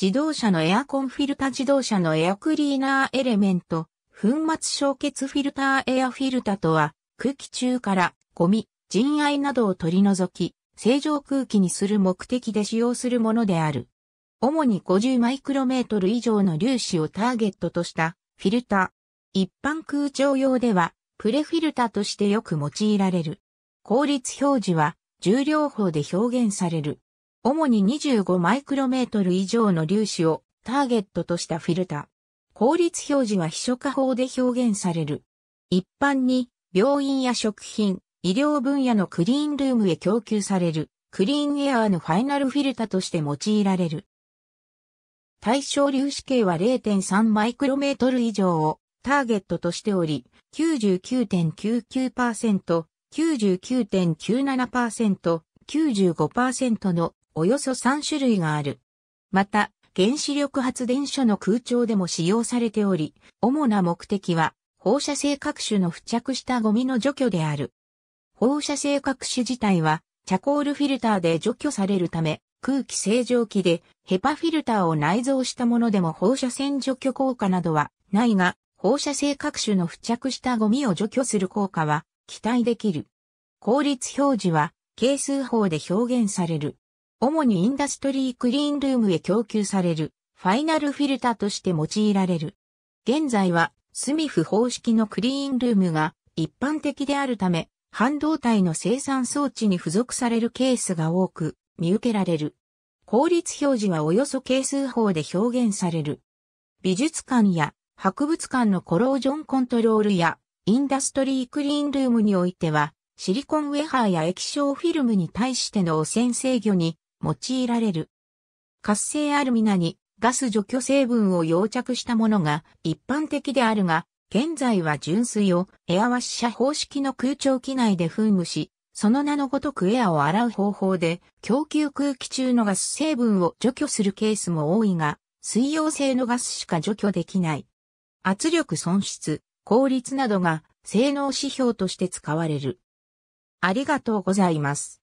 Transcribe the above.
自動車のエアコンフィルタ自動車のエアクリーナーエレメント、粉末焼結フィルターエアフィルタとは、空気中からゴミ、塵埃などを取り除き、正常空気にする目的で使用するものである。主に50マイクロメートル以上の粒子をターゲットとしたフィルター。一般空調用では、プレフィルタとしてよく用いられる。効率表示は、重量法で表現される。主に25マイクロメートル以上の粒子をターゲットとしたフィルタ。効率表示は秘書化法で表現される。一般に病院や食品、医療分野のクリーンルームへ供給されるクリーンエアーのファイナルフィルタとして用いられる。対象粒子径は0.3マイクロメートル以上をターゲットとしており、99.99%、99.97%、95%のおよそ3種類がある。また、原子力発電所の空調でも使用されており、主な目的は放射性各種の付着したゴミの除去である。放射性各種自体はチャコールフィルターで除去されるため、空気清浄機でヘパフィルターを内蔵したものでも放射線除去効果などはないが、放射性各種の付着したゴミを除去する効果は期待できる。効率表示は係数法で表現される。主にインダストリークリーンルームへ供給されるファイナルフィルタとして用いられる。現在はスミフ方式のクリーンルームが一般的であるため、半導体の生産装置に付属されるケースが多く見受けられる。効率表示はおよそ係数法で表現される。美術館や博物館のコロージョンコントロールやインダストリークリーンルームにおいては、シリコンウェハーや液晶フィルムに対しての汚染制御に用いられる。活性アルミナにガス除去成分を溶着したものが一般的であるが、現在は純水をエアワッシャ方式の空調機内で噴霧し、その名のごとくエアを洗う方法で供給空気中のガス成分を除去するケースも多いが、水溶性のガスしか除去できない。圧力損失、効率などが性能指標として使われる。ありがとうございます。